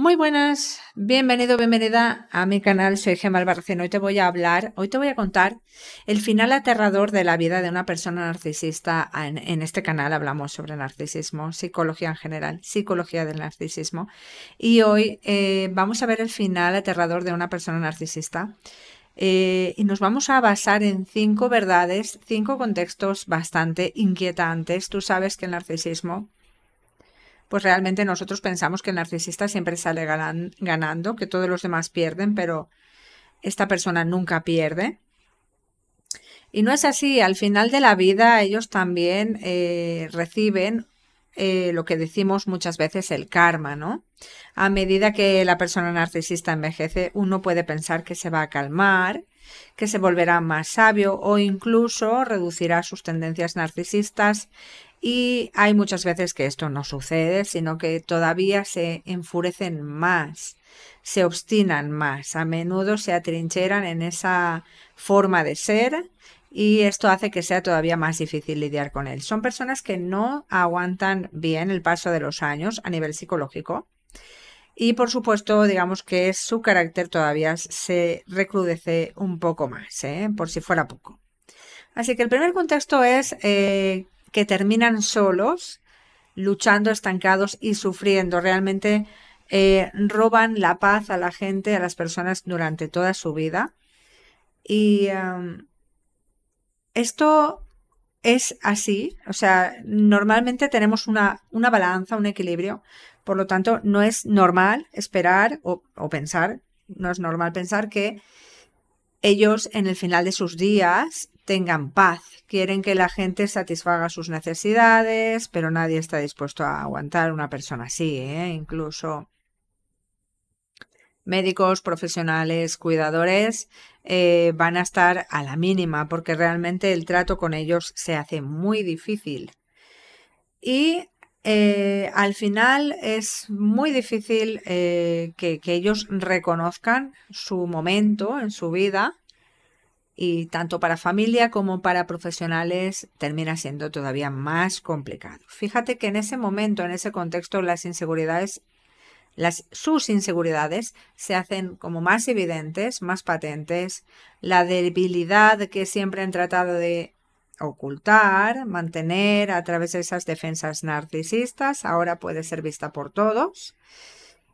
Muy buenas, bienvenido, bienvenida a mi canal, soy Gemma Albarracín. Hoy te voy a hablar, hoy te voy a contar el final aterrador de la vida de una persona narcisista. En, este canal hablamos sobre narcisismo, psicología en general, psicología del narcisismo. Y hoy eh, vamos a ver el final aterrador de una persona narcisista. Eh, y nos vamos a basar en cinco verdades, cinco contextos bastante inquietantes. Tú sabes que el narcisismo pues realmente nosotros pensamos que el narcisista siempre sale ganando, que todos los demás pierden, pero esta persona nunca pierde. Y no es así, al final de la vida ellos también eh, reciben eh, lo que decimos muchas veces el karma, ¿no? A medida que la persona narcisista envejece, uno puede pensar que se va a calmar, que se volverá más sabio o incluso reducirá sus tendencias narcisistas y hay muchas veces que esto no sucede, sino que todavía se enfurecen más, se obstinan más, a menudo se atrincheran en esa forma de ser y esto hace que sea todavía más difícil lidiar con él. Son personas que no aguantan bien el paso de los años a nivel psicológico y por supuesto digamos que su carácter todavía se recrudece un poco más, ¿eh? por si fuera poco. Así que el primer contexto es eh, que terminan solos, luchando, estancados y sufriendo. Realmente eh, roban la paz a la gente, a las personas durante toda su vida. Y em, esto es así, o sea, normalmente tenemos una, una, balanza, un equilibrio, por lo tanto, no es normal esperar o, o pensar, no es normal pensar que ellos en el final de sus días tengan paz. Quieren que la gente satisfaga sus necesidades, pero nadie está dispuesto a aguantar una persona así, ¿eh? incluso médicos, profesionales, cuidadores, eh, van a estar a la mínima porque realmente el trato con ellos se hace muy difícil. Y eh, al final es muy difícil que ellos reconozcan su momento en su vida y tanto para familia como para profesionales termina siendo todavía más complicado. Fíjate que en ese momento, en ese contexto, las inseguridades, las, sus inseguridades se hacen como más evidentes, más patentes, la debilidad que siempre han tratado de ocultar, mantener a través de esas defensas narcisistas, ahora puede ser vista por todos.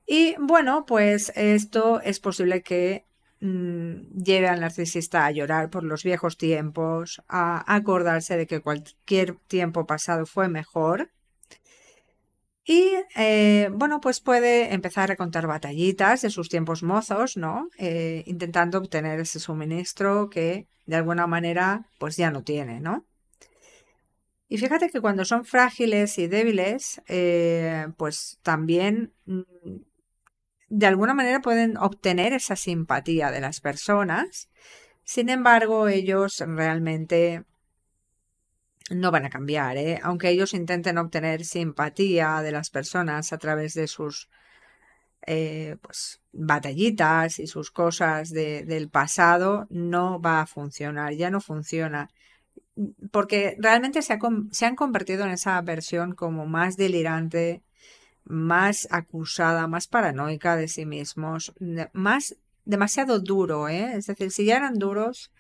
Y bueno, pues esto es posible que Mm, lleve al narcisista a llorar por los viejos tiempos, a acordarse de que cualquier tiempo pasado fue mejor. Y eh, bueno, pues puede empezar a contar batallitas de sus tiempos mozos, ¿no? Eh, intentando obtener ese suministro que de alguna manera pues ya no tiene, ¿no? Y fíjate que cuando son frágiles y débiles, eh, pues también mm, de alguna manera pueden obtener esa simpatía de las personas, sin embargo ellos realmente no van a cambiar, ¿eh? aunque ellos intenten obtener simpatía de las personas a través de sus eh, pues, batallitas y sus cosas del pasado, no va a funcionar, ya no funciona, porque realmente se, se han convertido en esa versión como más delirante más acusada, más paranoica de sí mismos, más demasiado duro, ¿eh? es decir, si ya eran duros,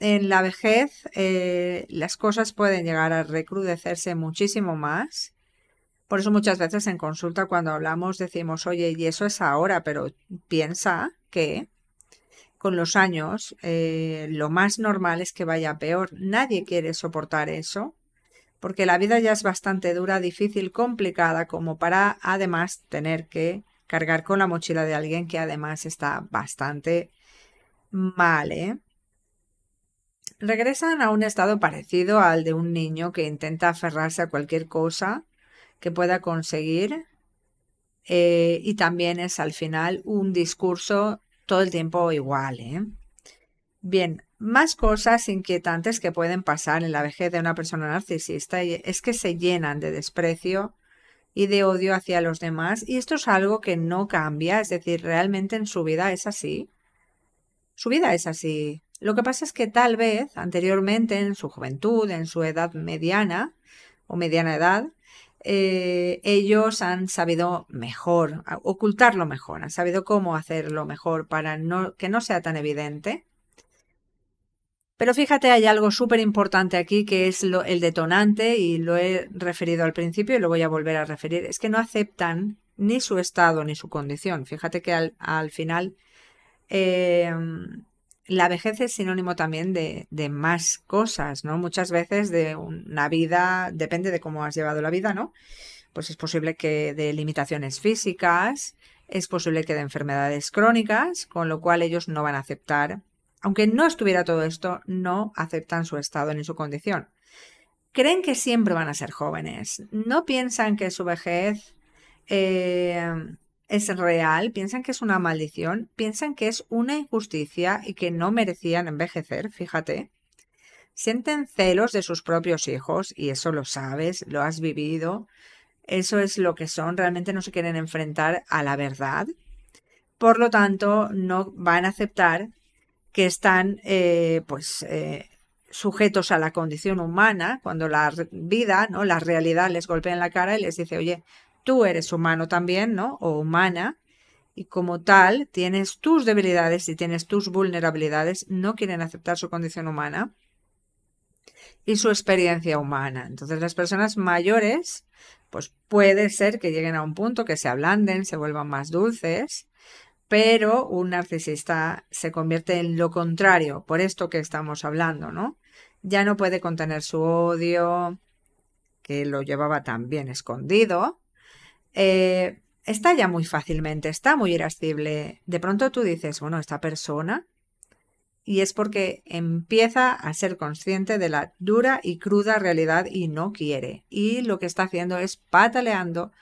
en la vejez eh, las cosas pueden llegar a recrudecerse muchísimo más. Por eso muchas veces en consulta cuando hablamos decimos, oye, y eso es ahora, pero piensa que con los años eh, lo más normal es que vaya peor. Nadie quiere soportar eso porque la vida ya es bastante dura, difícil, complicada, como para además tener que cargar con la mochila de alguien que además está bastante mal. ¿eh? Regresan a un estado parecido al de un niño que intenta aferrarse a cualquier cosa que pueda conseguir eh, y también es al final un discurso todo el tiempo igual. ¿eh? Bien, más cosas inquietantes que pueden pasar en la vejez de una persona narcisista es que se llenan de desprecio y de odio hacia los demás y esto es algo que no cambia, es decir, realmente en su vida es así. Su vida es así. Lo que pasa es que tal vez anteriormente, en su juventud, en su edad mediana o mediana edad, eh, ellos han sabido mejor, ocultarlo mejor, han sabido cómo hacerlo mejor para no, que no sea tan evidente. Pero fíjate, hay algo súper importante aquí que es el detonante y lo he referido al principio y lo voy a volver a referir. Es que no aceptan ni su estado ni su condición. Fíjate que al, final em, la vejez es sinónimo también de, de, más cosas, ¿no? Muchas veces de una vida, depende de cómo has llevado la vida, ¿no? Pues es posible que de limitaciones físicas, es posible que de enfermedades crónicas, con lo cual ellos no van a aceptar aunque no estuviera todo esto, no aceptan su estado ni su condición. Creen que siempre van a ser jóvenes, no piensan que su vejez eh, es real, piensan que es una maldición, piensan que es una injusticia y que no merecían envejecer, fíjate. Sienten celos de sus propios hijos y eso lo sabes, lo has vivido, eso es lo que son, realmente no se quieren enfrentar a la verdad. Por lo tanto, no van a aceptar que están eh, pues, eh, sujetos a la condición humana, cuando la vida, ¿no? la realidad les golpea en la cara y les dice, oye, tú eres humano también, ¿no? O humana, y como tal tienes tus debilidades y tienes tus vulnerabilidades, no quieren aceptar su condición humana y su experiencia humana. Entonces las personas mayores, pues puede ser que lleguen a un punto que se ablanden, se vuelvan más dulces, pero un narcisista se convierte en lo contrario, por esto que estamos hablando, ¿no? Ya no puede contener su odio, que lo llevaba tan bien escondido. Eh, está ya muy fácilmente, está muy irascible. De pronto tú dices, bueno, esta persona, y es porque empieza a ser consciente de la dura y cruda realidad y no quiere. Y lo que está haciendo es pataleando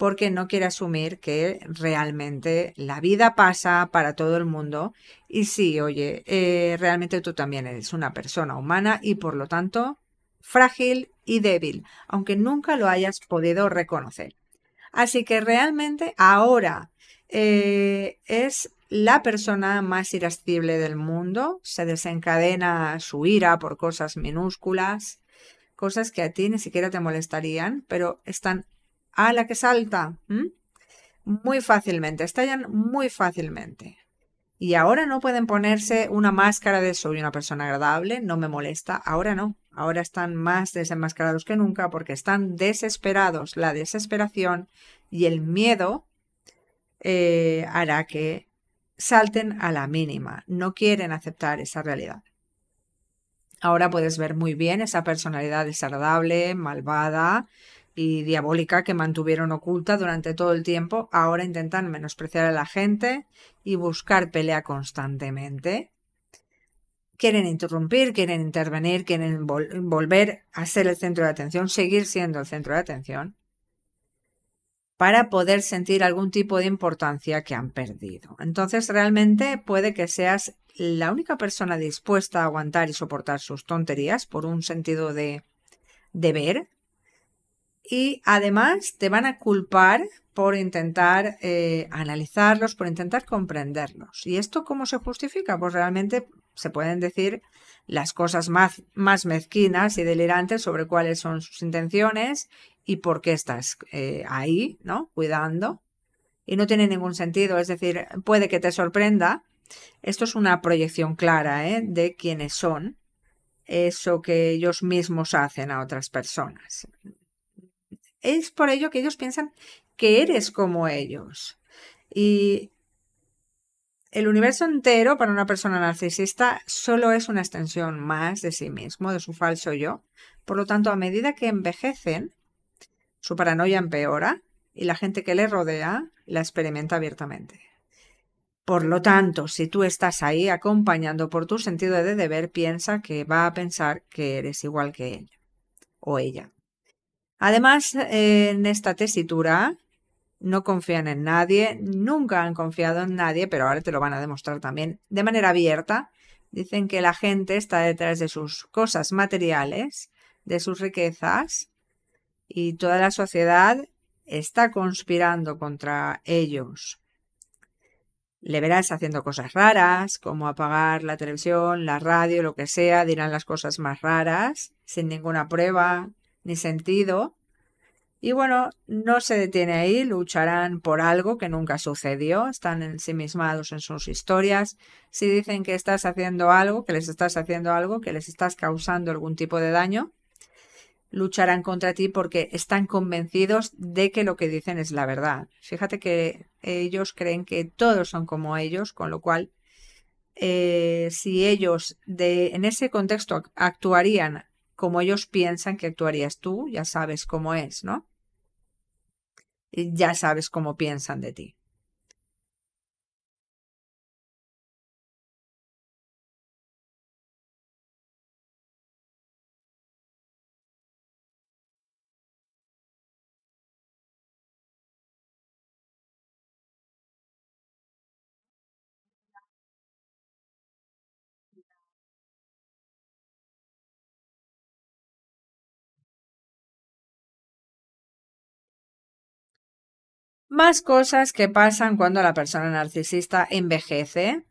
porque no quiere asumir que realmente la vida pasa para todo el mundo y sí, oye, eh, realmente tú también eres una persona humana y por lo tanto frágil y débil, aunque nunca lo hayas podido reconocer. Así que realmente ahora eh, es la persona más irascible del mundo, se desencadena su ira por cosas minúsculas, cosas que a ti ni siquiera te molestarían, pero están a la que salta, muy fácilmente, estallan muy fácilmente. Y ahora no pueden ponerse una máscara de soy una persona agradable, no me molesta, ahora no. Ahora están más desenmascarados que nunca porque están desesperados. La desesperación y el miedo eh, hará que salten a la mínima. No quieren aceptar esa realidad. Ahora puedes ver muy bien esa personalidad desagradable, malvada, y diabólica que mantuvieron oculta durante todo el tiempo, ahora intentan menospreciar a la gente y buscar pelea constantemente. Quieren interrumpir, quieren intervenir, quieren volver a ser el centro de atención, seguir siendo el centro de atención, para poder sentir algún tipo de importancia que han perdido. Entonces realmente puede que seas la única persona dispuesta a aguantar y soportar sus tonterías por un sentido de deber y además te van a culpar por intentar eh, analizarlos, por intentar comprenderlos. ¿Y esto cómo se justifica? Pues realmente se pueden decir las cosas más, mezquinas y delirantes sobre cuáles son sus intenciones y por qué estás eh, ahí, ¿no? Cuidando. Y no tiene ningún sentido, es decir, puede que te sorprenda. Esto es una proyección clara ¿eh? de quiénes son, eso que ellos mismos hacen a otras personas. Es por ello que ellos piensan que eres mm. como ellos. Y el universo entero para una persona narcisista solo es una extensión más de sí mismo, de su falso yo. Por lo tanto, a medida que envejecen, su paranoia empeora y la gente que le rodea la experimenta abiertamente. Por lo tanto, si tú estás ahí acompañando por tu sentido de deber, piensa que va a pensar que eres igual que él o ella. Además, en esta tesitura no confían en nadie, nunca han confiado en nadie, pero ahora te lo van a demostrar también de manera abierta. Dicen que la gente está detrás de sus cosas materiales, de sus riquezas, y toda la sociedad está conspirando contra ellos. Le verás haciendo cosas raras, como apagar la televisión, la radio, lo que sea, dirán las cosas más raras, sin ninguna prueba, ni sentido. Y bueno, no se detiene ahí, lucharán por algo que nunca sucedió, están ensimismados en sus historias. Si dicen que estás haciendo algo, que les estás haciendo algo, que les estás causando algún tipo de daño, lucharán contra ti porque están convencidos de que lo que dicen es la verdad. Fíjate que ellos creen que todos son como ellos, con lo cual, eh, si ellos de, en ese contexto actuarían como ellos piensan que actuarías tú, ya sabes cómo es, ¿no? ya sabes cómo piensan de ti. Más cosas que pasan cuando la persona narcisista envejece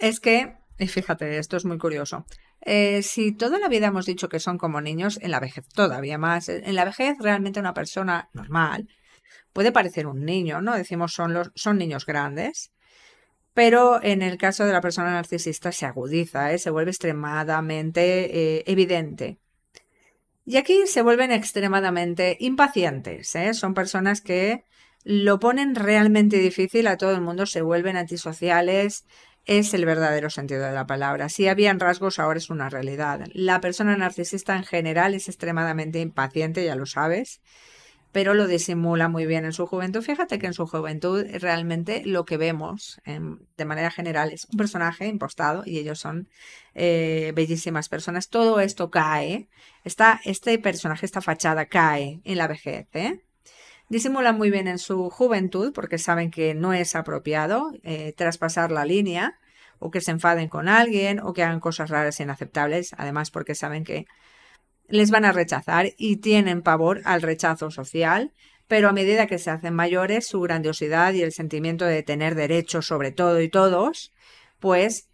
es que, y fíjate, esto es muy curioso, eh, si toda la vida hemos dicho que son como niños, en la vejez todavía más, en la vejez realmente una persona normal puede parecer un niño, ¿no? Decimos son, los, son niños grandes, pero en el caso de la persona narcisista se agudiza, ¿eh? se vuelve extremadamente eh, evidente. Y aquí se vuelven extremadamente impacientes, son personas que lo ponen realmente difícil a todo el mundo, se vuelven antisociales, es el verdadero sentido de la palabra. Si habían rasgos, ahora es una realidad. La persona narcisista en general es extremadamente impaciente, ya lo sabes, pero lo disimula muy bien en su juventud. Fíjate que en su juventud realmente lo que vemos em, de manera general es un personaje impostado y ellos son eh, bellísimas personas. Todo esto cae, está este personaje, esta fachada cae en la vejez, ¿eh? Disimulan muy bien en su juventud porque saben que no es apropiado eh, traspasar la línea o que se enfaden con alguien o que hagan cosas raras e inaceptables, además porque saben que les van a rechazar y tienen pavor al rechazo social, pero a medida que se hacen mayores, su grandiosidad y el sentimiento de tener derechos sobre todo y todos, pues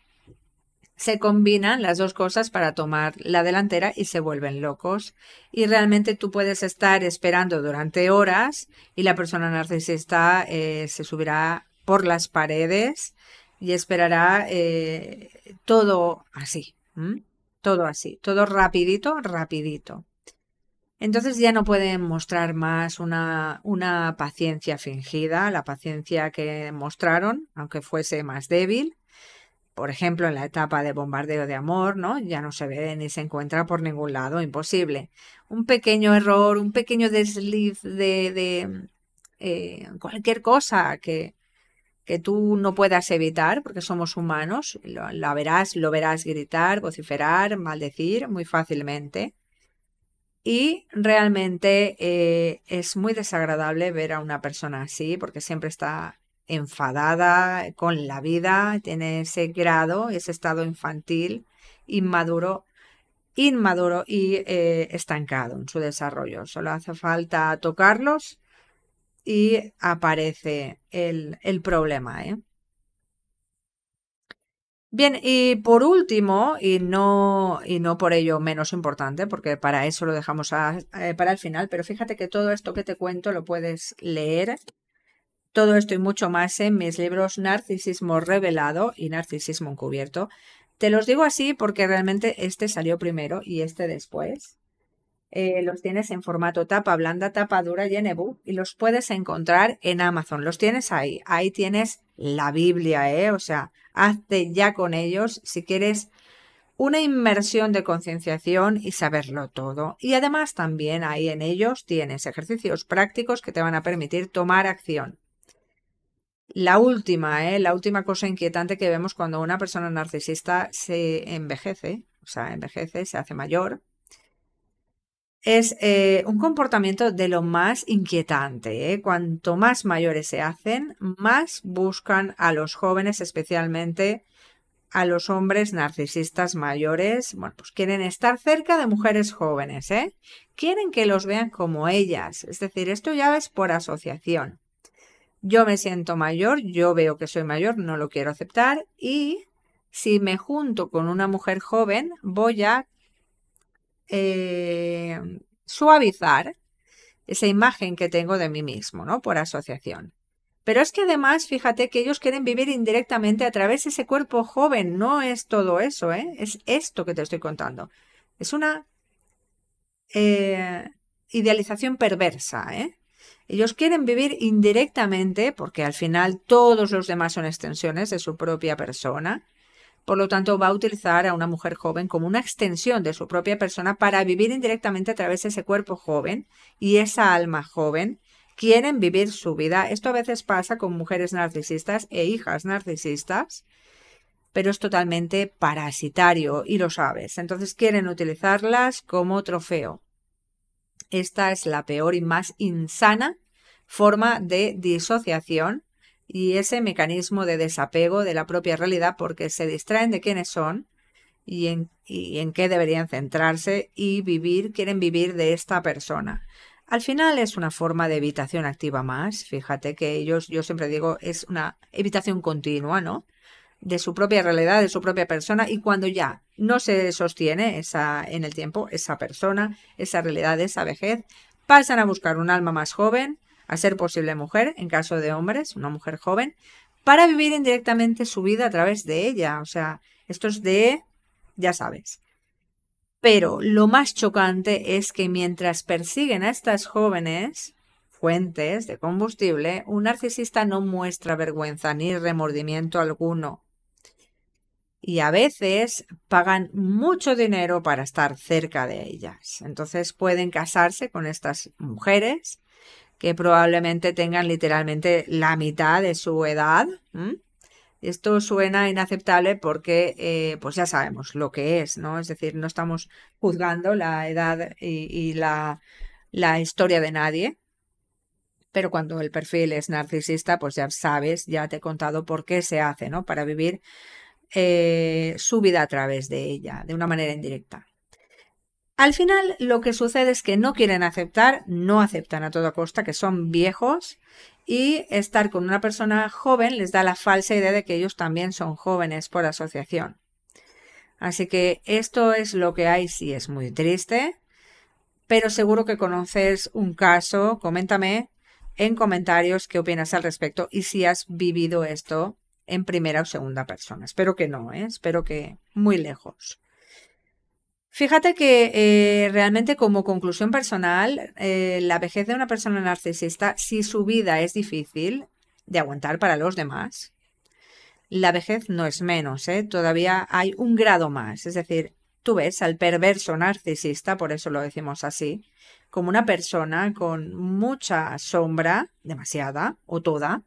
se combinan las dos cosas para tomar la delantera y se vuelven locos. Y realmente tú puedes estar esperando durante horas y la persona narcisista eh, se subirá por las paredes y esperará eh, todo así, todo así, todo rapidito, rapidito. Entonces ya no pueden mostrar más una, una paciencia fingida, la paciencia que mostraron, aunque fuese más débil por ejemplo, en la etapa de bombardeo de amor, ¿no? Ya no se ve ni se encuentra por ningún lado, imposible. Un pequeño error, un pequeño desliz de, mm, eh, cualquier cosa que, que, tú no puedas evitar, porque somos humanos, lo, verás, lo verás gritar, vociferar, maldecir muy fácilmente. Y realmente eh, es muy desagradable ver a una persona así, porque siempre está enfadada con la vida, tiene ese grado, ese estado infantil, inmaduro, inmaduro y eh, estancado en su desarrollo. Solo hace falta tocarlos y aparece el, problema. ¿eh? Bien, y por último, y no, y no por ello menos importante, porque para eso lo dejamos eh, para el final, pero fíjate que todo esto que te cuento lo puedes leer todo esto y mucho más en mis libros Narcisismo Revelado y Narcisismo Encubierto. Te los digo así porque realmente este salió primero y este después. Eh, los tienes en formato tapa blanda, tapa dura y en ebook y los puedes encontrar en Amazon. Los tienes ahí. Ahí tienes la Biblia, ¿eh? O sea, hazte ya con ellos si quieres una inmersión de concienciación y saberlo todo. Y además también ahí en ellos tienes ejercicios prácticos que te van a permitir tomar acción. La última, ¿eh? la última cosa inquietante que vemos cuando una persona narcisista se envejece, o sea, envejece, se hace mayor, es eh, un comportamiento de lo más inquietante. ¿eh? Cuanto más mayores se hacen, más buscan a los jóvenes, especialmente a los hombres narcisistas mayores. Bueno, pues quieren estar cerca de mujeres jóvenes, Quieren que los vean como ellas. Es decir, esto ya es por asociación yo me siento mayor, yo veo que soy mayor, no lo quiero aceptar y si me junto con una mujer joven voy a eh, suavizar esa imagen que tengo de mí mismo, ¿no? Por asociación. Pero es que además, fíjate que ellos quieren vivir indirectamente a través de ese cuerpo joven. No es todo eso, ¿eh? Es esto que te estoy contando. Es una eh, idealización perversa, ¿eh? Ellos quieren vivir indirectamente, porque al final todos los demás son extensiones de su propia persona. Por lo tanto, va a utilizar a una mujer joven como una extensión de su propia persona para vivir indirectamente a través de ese cuerpo joven y esa alma joven. Quieren vivir su vida. Esto a veces pasa con mujeres narcisistas e hijas narcisistas, pero es totalmente parasitario y lo sabes. Entonces quieren utilizarlas como trofeo. Esta es la peor y más insana forma de disociación y ese mecanismo de desapego de la propia realidad porque se distraen de quiénes son y en, y en, qué deberían centrarse y vivir, quieren vivir de esta persona. Al final es una forma de evitación activa más. Fíjate que ellos, yo siempre digo, es una evitación continua, ¿no? de su propia realidad, de su propia persona, y cuando ya no se sostiene esa, en el tiempo esa persona, esa realidad, esa vejez, pasan a buscar un alma más joven, a ser posible mujer, en caso de hombres, una mujer joven, para vivir indirectamente su vida a través de ella. O sea, esto es de, ya sabes. Pero lo más chocante es que mientras persiguen a estas jóvenes, fuentes de combustible, un narcisista no muestra vergüenza ni remordimiento alguno y a veces pagan mucho dinero para estar cerca de ellas. Entonces pueden casarse con estas mujeres que probablemente tengan literalmente la mitad de su edad. Esto suena inaceptable porque, eh, pues ya sabemos lo que es, ¿no? Es decir, no estamos juzgando la edad y, y la, la historia de nadie, pero cuando el perfil es narcisista, pues ya sabes, ya te he contado por qué se hace, ¿no? Para vivir eh, su vida a través de ella, de una manera indirecta. Al final lo que sucede es que no quieren aceptar, no aceptan a toda costa que son viejos y estar con una persona joven les da la falsa idea de que ellos también son jóvenes por asociación. Así que esto es lo que hay, sí es muy triste, pero seguro que conoces un caso, coméntame en comentarios qué opinas al respecto y si has vivido esto en primera o segunda persona. Espero que no, ¿eh? espero que muy lejos. Fíjate que eh, realmente como conclusión personal, eh, la vejez de una persona narcisista, si su vida es difícil de aguantar para los demás, la vejez no es menos, ¿eh? todavía hay un grado más. Es decir, tú ves al perverso narcisista, por eso lo decimos así, como una persona con mucha sombra, demasiada o toda,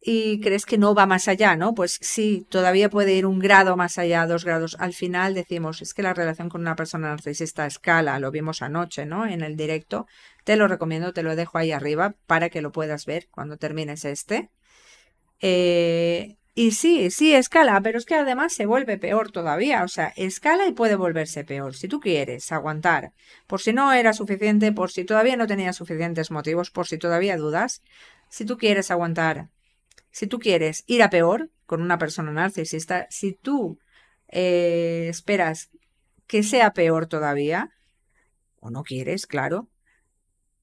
y crees que no va más allá, ¿no? Pues sí, todavía puede ir un grado más allá, dos grados. Al final decimos, es que la relación con una persona narcisista escala, lo vimos anoche, ¿no? En el directo. Te lo recomiendo, te lo dejo ahí arriba para que lo puedas ver cuando termines este. Eh, y sí, sí, escala, pero es que además se vuelve peor todavía. O sea, escala y puede volverse peor. Si tú quieres aguantar, por si no era suficiente, por si todavía no tenías suficientes motivos, por si todavía dudas, si tú quieres aguantar si tú quieres ir a peor con una persona narcisista, si tú eh, esperas que sea peor todavía, o no quieres, claro,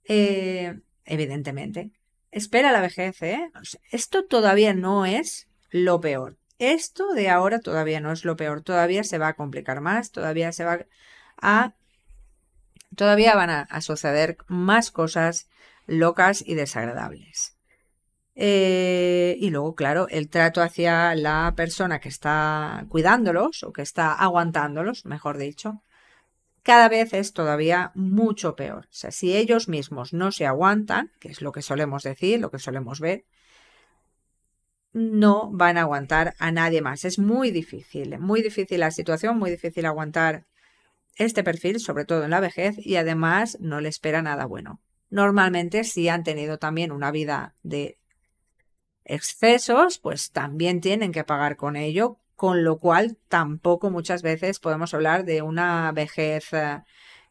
eh, evidentemente, espera la vejez, ¿eh? Esto todavía no es lo peor. Esto de ahora todavía no es lo peor. Todavía se va a complicar más, todavía se va a... Todavía van a suceder más cosas locas y desagradables. Eh, y luego, claro, el trato hacia la persona que está cuidándolos o que está aguantándolos, mejor dicho, cada vez es todavía mucho peor. O sea, si ellos mismos no se aguantan, que es lo que solemos decir, lo que solemos ver, no van a aguantar a nadie más. Es muy difícil, eh, muy difícil la situación, muy difícil aguantar este perfil, sobre todo en la vejez, y además no le espera nada bueno. Normalmente, si han tenido también una vida de excesos, pues también tienen que pagar con ello, con lo cual tampoco muchas veces podemos hablar de una vejez eh,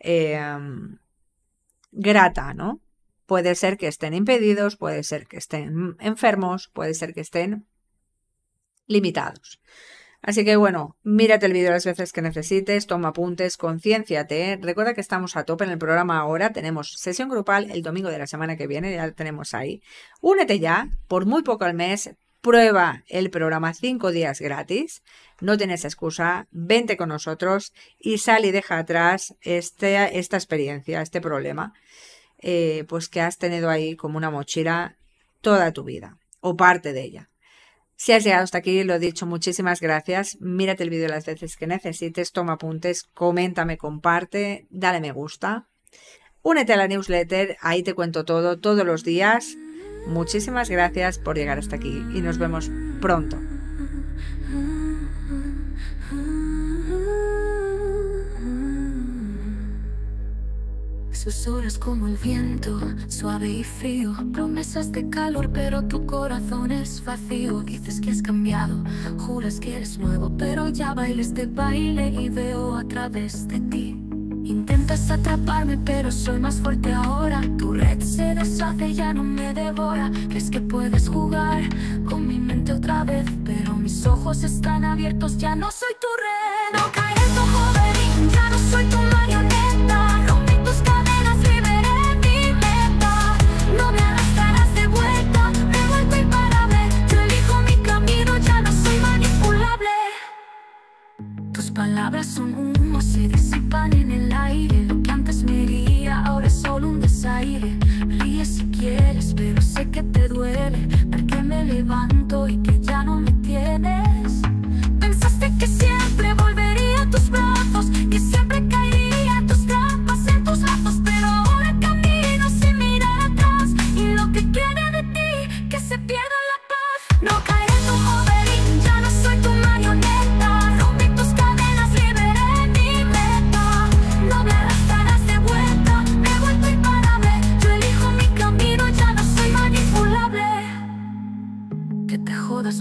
em, grata, ¿no? Puede ser que estén impedidos, puede ser que estén enfermos, puede ser que estén limitados. Así que bueno, mírate el vídeo las veces que necesites, toma apuntes, conciénciate. ¿eh? Recuerda que estamos a tope en el programa ahora. Tenemos sesión grupal el domingo de la semana que viene, ya tenemos ahí. Únete ya, por muy poco al mes, prueba el programa cinco días gratis, no tienes excusa, vente con nosotros y sal y deja atrás este, esta experiencia, este problema, eh, pues que has tenido ahí como una mochila toda tu vida o parte de ella. Si has llegado hasta aquí, lo he dicho, muchísimas gracias. Mírate el vídeo las veces que necesites, toma apuntes, coméntame, comparte, dale me gusta. Únete a la newsletter, ahí te cuento todo, todos los días. Muchísimas gracias por llegar hasta aquí y nos vemos pronto. horas como el viento, suave y frío. Promesas de calor, pero tu corazón es vacío. Dices que has cambiado, juras que eres nuevo, pero ya bailes de baile y veo a través de ti. Intentas atraparme, pero soy más fuerte ahora. Tu red se deshace, ya no me devora. Crees que puedes jugar con mi mente otra vez, pero mis ojos están abiertos, ya no soy tu reno. No caeré tu joven, ya no soy tu palabras son humo, se disipan en el aire Lo que antes me guía, ahora es solo un desaire Ríe si quieres, pero sé que te duele Porque me levanto y que ya no me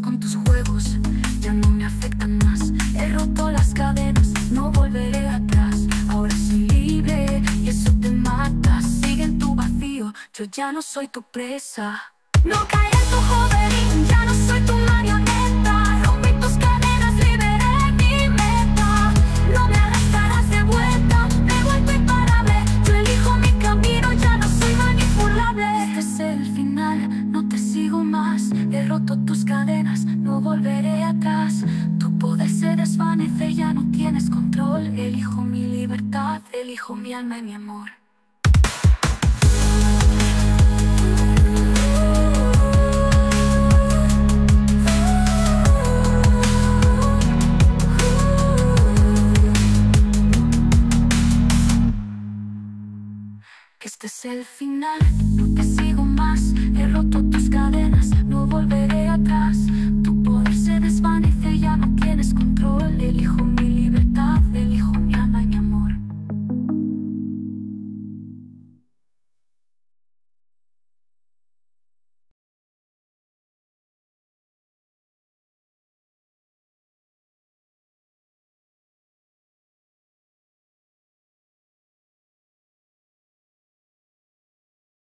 con tus juegos, ya no me afectan más. He roto las cadenas, no volveré atrás. Ahora soy libre y eso te mata. Sigue en tu vacío, yo ya no soy tu presa. No caeré tu joven. no tienes control, elijo mi libertad, elijo mi alma y mi amor.